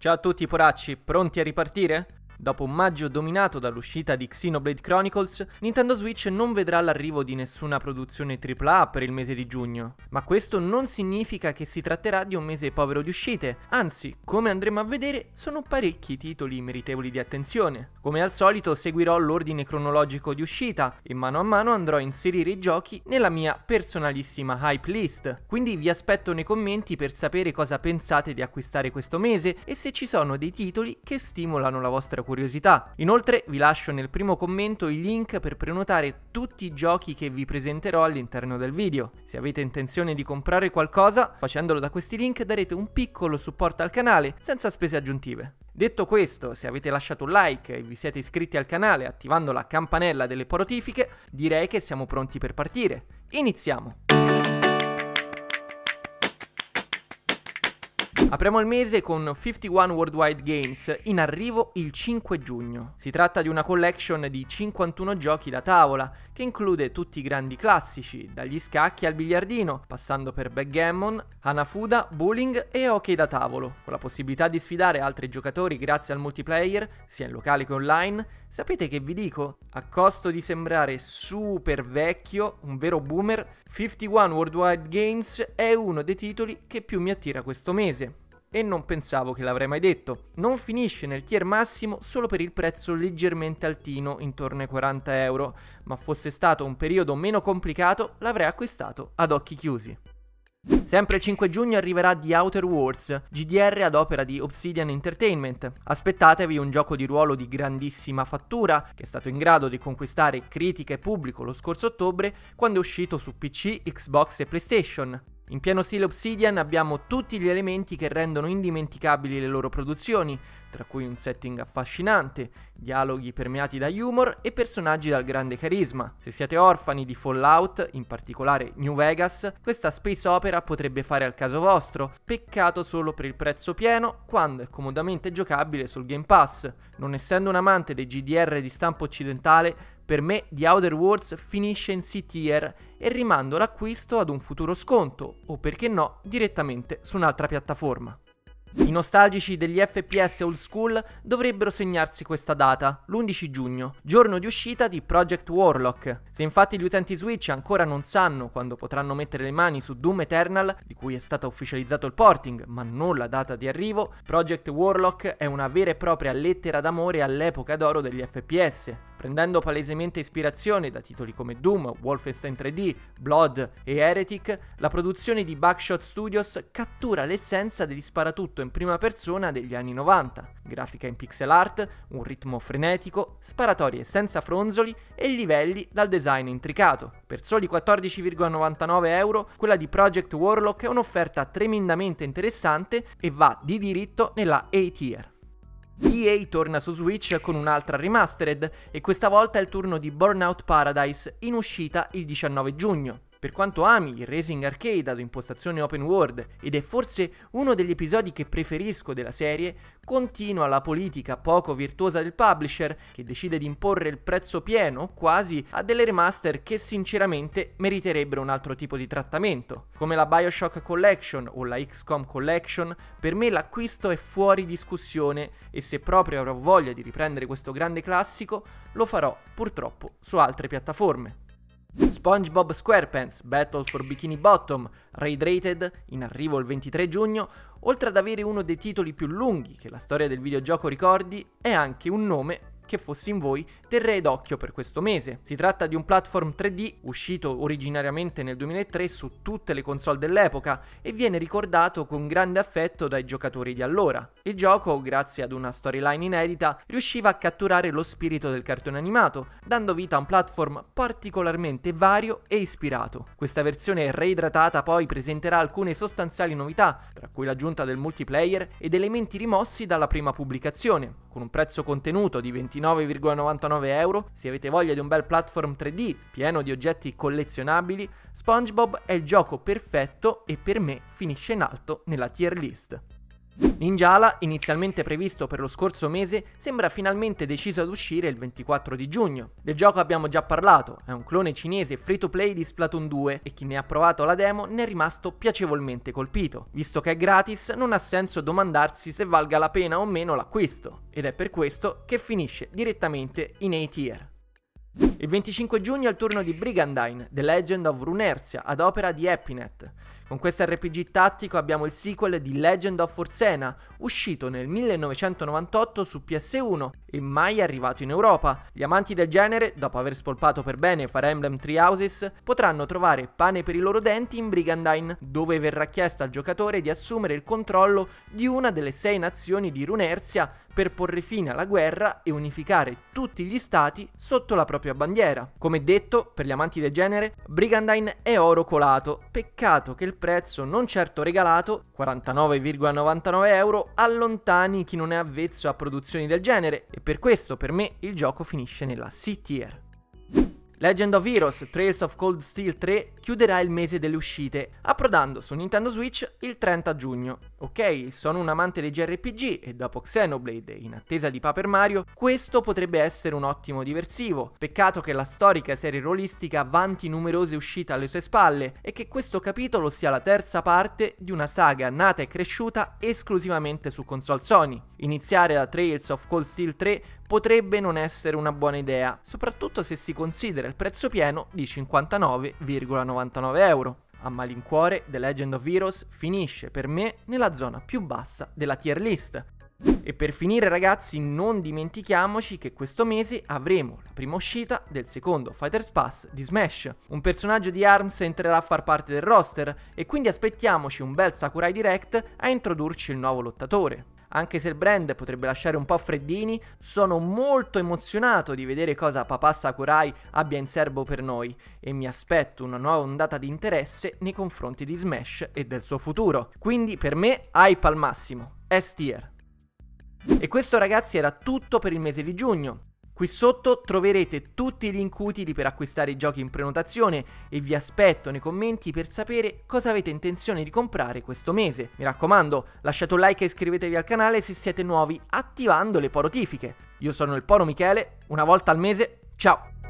Ciao a tutti i poracci, pronti a ripartire? Dopo un maggio dominato dall'uscita di Xenoblade Chronicles, Nintendo Switch non vedrà l'arrivo di nessuna produzione AAA per il mese di giugno. Ma questo non significa che si tratterà di un mese povero di uscite, anzi, come andremo a vedere, sono parecchi i titoli meritevoli di attenzione. Come al solito seguirò l'ordine cronologico di uscita e mano a mano andrò a inserire i giochi nella mia personalissima hype list, quindi vi aspetto nei commenti per sapere cosa pensate di acquistare questo mese e se ci sono dei titoli che stimolano la vostra curiosità curiosità. Inoltre vi lascio nel primo commento i link per prenotare tutti i giochi che vi presenterò all'interno del video. Se avete intenzione di comprare qualcosa, facendolo da questi link darete un piccolo supporto al canale senza spese aggiuntive. Detto questo, se avete lasciato un like e vi siete iscritti al canale attivando la campanella delle notifiche, direi che siamo pronti per partire. Iniziamo! Apriamo il mese con 51 Worldwide Games, in arrivo il 5 giugno. Si tratta di una collection di 51 giochi da tavola, che include tutti i grandi classici, dagli scacchi al biliardino, passando per backgammon, hanafuda, bowling e hockey da tavolo, con la possibilità di sfidare altri giocatori grazie al multiplayer, sia in locale che online. Sapete che vi dico? A costo di sembrare super vecchio, un vero boomer, 51 Worldwide Games è uno dei titoli che più mi attira questo mese e non pensavo che l'avrei mai detto. Non finisce nel tier massimo solo per il prezzo leggermente altino, intorno ai 40 euro, ma fosse stato un periodo meno complicato l'avrei acquistato ad occhi chiusi. Sempre il 5 giugno arriverà The Outer Worlds, GDR ad opera di Obsidian Entertainment. Aspettatevi un gioco di ruolo di grandissima fattura, che è stato in grado di conquistare critica e pubblico lo scorso ottobre quando è uscito su PC, Xbox e PlayStation. In pieno stile Obsidian abbiamo tutti gli elementi che rendono indimenticabili le loro produzioni, tra cui un setting affascinante, dialoghi permeati da humor e personaggi dal grande carisma. Se siete orfani di Fallout, in particolare New Vegas, questa space opera potrebbe fare al caso vostro, peccato solo per il prezzo pieno quando è comodamente giocabile sul Game Pass. Non essendo un amante dei GDR di stampo occidentale, per me The Outer Worlds finisce in C-Tier e rimando l'acquisto ad un futuro sconto o perché no direttamente su un'altra piattaforma. I nostalgici degli FPS old school dovrebbero segnarsi questa data, l'11 giugno, giorno di uscita di Project Warlock. Se infatti gli utenti Switch ancora non sanno quando potranno mettere le mani su Doom Eternal, di cui è stato ufficializzato il porting, ma non la data di arrivo, Project Warlock è una vera e propria lettera d'amore all'epoca d'oro degli FPS prendendo palesemente ispirazione da titoli come Doom, Wolfenstein 3D, Blood e Heretic, la produzione di Buckshot Studios cattura l'essenza degli sparatutto in prima persona degli anni 90, grafica in pixel art, un ritmo frenetico, sparatorie senza fronzoli e livelli dal design intricato. Per soli 14,99 euro, quella di Project Warlock è un'offerta tremendamente interessante e va di diritto nella A-tier. EA torna su Switch con un'altra remastered e questa volta è il turno di Burnout Paradise in uscita il 19 giugno. Per quanto ami il Racing Arcade ad impostazione open world ed è forse uno degli episodi che preferisco della serie, continua la politica poco virtuosa del publisher che decide di imporre il prezzo pieno, quasi, a delle remaster che sinceramente meriterebbero un altro tipo di trattamento. Come la Bioshock Collection o la XCOM Collection, per me l'acquisto è fuori discussione e se proprio avrò voglia di riprendere questo grande classico, lo farò purtroppo su altre piattaforme. SpongeBob SquarePants Battle for Bikini Bottom, Raid in arrivo il 23 giugno, oltre ad avere uno dei titoli più lunghi che la storia del videogioco ricordi, è anche un nome che fossi in voi terrei d'occhio per questo mese. Si tratta di un platform 3D uscito originariamente nel 2003 su tutte le console dell'epoca e viene ricordato con grande affetto dai giocatori di allora. Il gioco, grazie ad una storyline inedita, riusciva a catturare lo spirito del cartone animato, dando vita a un platform particolarmente vario e ispirato. Questa versione reidratata poi presenterà alcune sostanziali novità, tra cui l'aggiunta del multiplayer ed elementi rimossi dalla prima pubblicazione con un prezzo contenuto di 29,99 euro. Se avete voglia di un bel platform 3D pieno di oggetti collezionabili, SpongeBob è il gioco perfetto e per me finisce in alto nella tier list. Ninjala, inizialmente previsto per lo scorso mese, sembra finalmente deciso ad uscire il 24 di giugno. Del gioco abbiamo già parlato, è un clone cinese free to play di Splatoon 2 e chi ne ha provato la demo ne è rimasto piacevolmente colpito. Visto che è gratis, non ha senso domandarsi se valga la pena o meno l'acquisto, ed è per questo che finisce direttamente in A-Tier. Il 25 giugno è il turno di Brigandine, The Legend of Runerzia, ad opera di Happynet. Con questo RPG tattico abbiamo il sequel di Legend of Forsena, uscito nel 1998 su PS1 e mai arrivato in Europa. Gli amanti del genere, dopo aver spolpato per bene Fire Emblem Three Houses, potranno trovare pane per i loro denti in Brigandine, dove verrà chiesto al giocatore di assumere il controllo di una delle sei nazioni di Runerzia per porre fine alla guerra e unificare tutti gli stati sotto la propria bandiera. Come detto, per gli amanti del genere, Brigandine è oro colato. Peccato che il prezzo non certo regalato, 49,99 euro, allontani chi non è avvezzo a produzioni del genere e per questo per me il gioco finisce nella C tier. Legend of Heroes Trails of Cold Steel 3 chiuderà il mese delle uscite, approdando su Nintendo Switch il 30 giugno. Ok, sono un amante dei JRPG e dopo Xenoblade, in attesa di Paper Mario, questo potrebbe essere un ottimo diversivo. Peccato che la storica serie rolistica vanti numerose uscite alle sue spalle e che questo capitolo sia la terza parte di una saga nata e cresciuta esclusivamente su console Sony. Iniziare da Trails of Cold Steel 3 potrebbe non essere una buona idea, soprattutto se si considera il prezzo pieno di 59,99 euro. A malincuore, The Legend of Heroes finisce per me nella zona più bassa della tier list. E per finire ragazzi non dimentichiamoci che questo mese avremo la prima uscita del secondo Fighters Pass di Smash. Un personaggio di ARMS entrerà a far parte del roster e quindi aspettiamoci un bel Sakurai Direct a introdurci il nuovo lottatore anche se il brand potrebbe lasciare un po' freddini, sono molto emozionato di vedere cosa papà Sakurai abbia in serbo per noi e mi aspetto una nuova ondata di interesse nei confronti di Smash e del suo futuro. Quindi per me hype al massimo, S tier. E questo ragazzi era tutto per il mese di giugno. Qui sotto troverete tutti i link utili per acquistare i giochi in prenotazione e vi aspetto nei commenti per sapere cosa avete intenzione di comprare questo mese. Mi raccomando, lasciate un like e iscrivetevi al canale se siete nuovi attivando le porotifiche. Io sono il Poro Michele, una volta al mese, ciao!